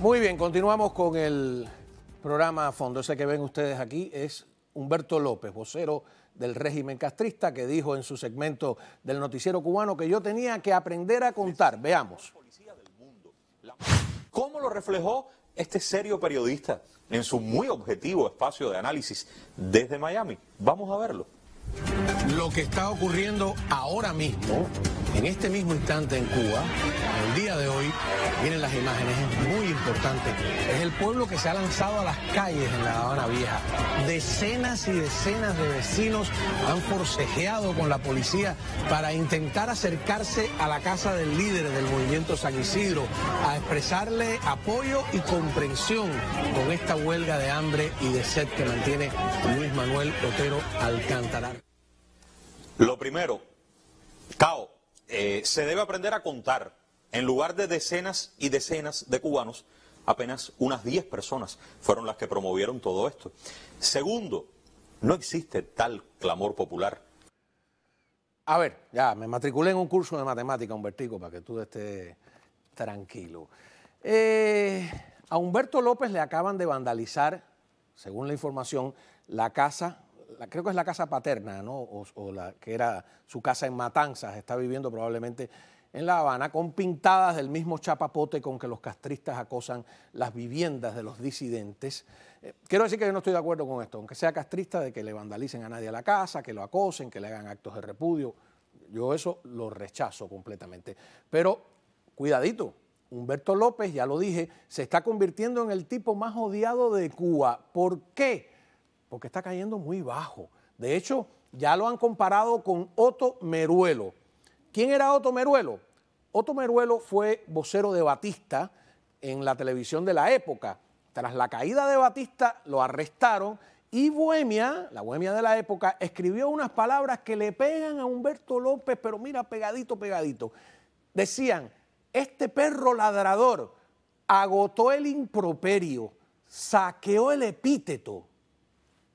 Muy bien, continuamos con el programa a fondo. Ese que ven ustedes aquí es Humberto López, vocero del régimen castrista, que dijo en su segmento del noticiero cubano que yo tenía que aprender a contar. Veamos. ¿Cómo lo reflejó este serio periodista en su muy objetivo espacio de análisis desde Miami? Vamos a verlo lo que está ocurriendo ahora mismo, en este mismo instante en Cuba, el día de hoy, vienen las imágenes, es muy importante. Es el pueblo que se ha lanzado a las calles en la Habana Vieja. Decenas y decenas de vecinos han forcejeado con la policía para intentar acercarse a la casa del líder del movimiento San Isidro, a expresarle apoyo y comprensión con esta huelga de hambre y de sed que mantiene Luis Manuel Otero Alcántara. Lo primero, Cao, eh, se debe aprender a contar. En lugar de decenas y decenas de cubanos, apenas unas 10 personas fueron las que promovieron todo esto. Segundo, no existe tal clamor popular. A ver, ya, me matriculé en un curso de matemática, Humbertico, para que tú estés tranquilo. Eh, a Humberto López le acaban de vandalizar, según la información, la casa creo que es la casa paterna, ¿no? O, la que era su casa en Matanzas, está viviendo probablemente en La Habana, con pintadas del mismo chapapote con que los castristas acosan las viviendas de los disidentes. Eh, quiero decir que yo no estoy de acuerdo con esto, aunque sea castrista, de que le vandalicen a nadie la casa, que lo acosen, que le hagan actos de repudio. Yo eso lo rechazo completamente. Pero cuidadito, Humberto López, ya lo dije, se está convirtiendo en el tipo más odiado de Cuba. ¿Por qué? porque está cayendo muy bajo. De hecho, ya lo han comparado con Otto Meruelo. ¿Quién era Otto Meruelo? Otto Meruelo fue vocero de Batista en la televisión de la época. Tras la caída de Batista lo arrestaron y Bohemia, la Bohemia de la época, escribió unas palabras que le pegan a Humberto López, pero mira, pegadito, pegadito. Decían, este perro ladrador agotó el improperio, saqueó el epíteto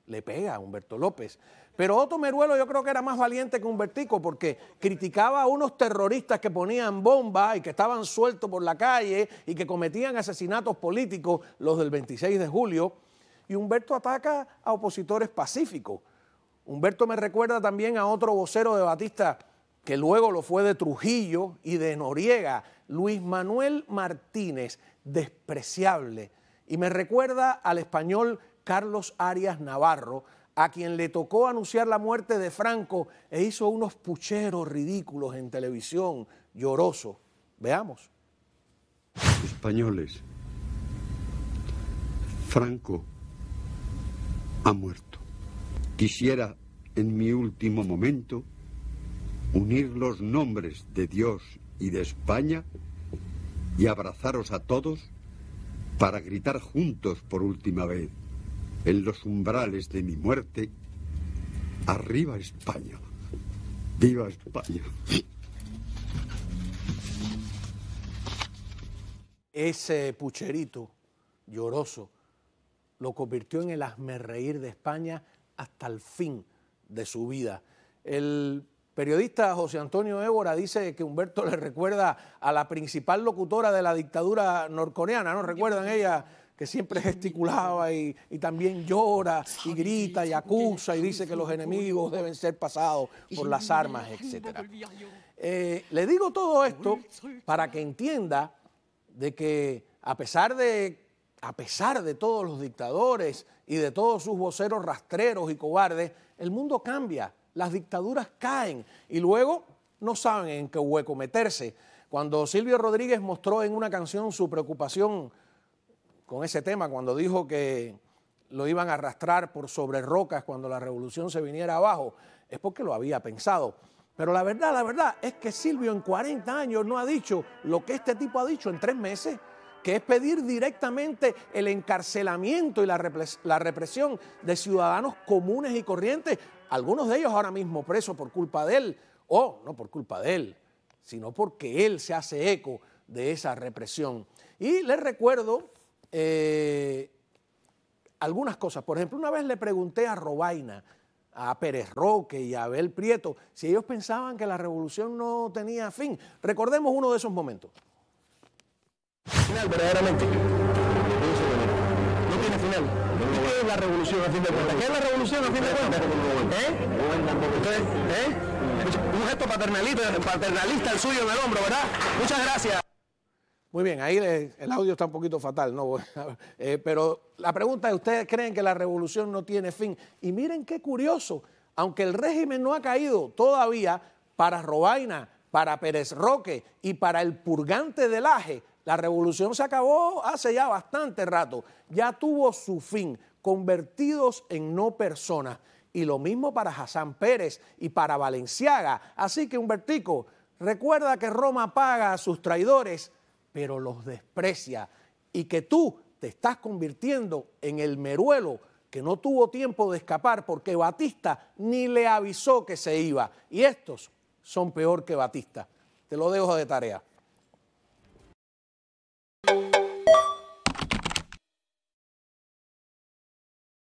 le pega a Humberto López. Pero otro Meruelo yo creo que era más valiente que Humbertico porque criticaba a unos terroristas que ponían bombas y que estaban sueltos por la calle y que cometían asesinatos políticos, los del 26 de julio. Y Humberto ataca a opositores pacíficos. Humberto me recuerda también a otro vocero de Batista que luego lo fue de Trujillo y de Noriega, Luis Manuel Martínez, despreciable. Y me recuerda al español Carlos Arias Navarro, a quien le tocó anunciar la muerte de Franco e hizo unos pucheros ridículos en televisión, lloroso. Veamos. Españoles, Franco ha muerto. Quisiera en mi último momento unir los nombres de Dios y de España y abrazaros a todos para gritar juntos por última vez en los umbrales de mi muerte, arriba España, viva España. Ese pucherito lloroso lo convirtió en el reír de España hasta el fin de su vida. El periodista José Antonio Évora dice que Humberto le recuerda a la principal locutora de la dictadura norcoreana, ¿no? ¿Recuerdan ella? que siempre gesticulaba y, también llora y grita y acusa y dice que los enemigos deben ser pasados por las armas, etc. Eh, le digo todo esto para que entienda de que a pesar de, a pesar de todos los dictadores y de todos sus voceros rastreros y cobardes, el mundo cambia, las dictaduras caen y luego no saben en qué hueco meterse. Cuando Silvio Rodríguez mostró en una canción su preocupación con ese tema cuando dijo que lo iban a arrastrar por sobre rocas cuando la revolución se viniera abajo, es porque lo había pensado. Pero la verdad, la verdad es que Silvio en 40 años no ha dicho lo que este tipo ha dicho en tres meses, que es pedir directamente el encarcelamiento y la, represión de ciudadanos comunes y corrientes, algunos de ellos ahora mismo presos por culpa de él, o no por culpa de él, sino porque él se hace eco de esa represión. Y les recuerdo eh, algunas cosas. Por ejemplo, una vez le pregunté a Robaina, a Pérez Roque y a Abel Prieto si ellos pensaban que la revolución no tenía fin. Recordemos uno de esos momentos. Final, verdaderamente. No tiene final. ¿Qué es la revolución a fin de cuentas? ¿Qué es la revolución a fin de cuentas? ¿Eh? ¿Eh? ¿Eh? Un gesto paternalista, paternalista el suyo en el hombro, ¿verdad? Muchas gracias. Muy bien, ahí el audio está un poquito fatal, ¿no? Eh, pero la pregunta es, ¿ustedes creen que la revolución no tiene fin? Y miren qué curioso, aunque el régimen no ha caído todavía para Robaina, para Pérez Roque y para el purgante del Aje, la revolución se acabó hace ya bastante rato, ya tuvo su fin, convertidos en no personas. Y lo mismo para Hassan Pérez y para Valenciaga. Así que, Humbertico, recuerda que Roma paga a sus traidores pero los desprecia y que tú te estás convirtiendo en el meruelo que no tuvo tiempo de escapar porque Batista ni le avisó que se iba. Y estos son peor que Batista. Te lo dejo de tarea.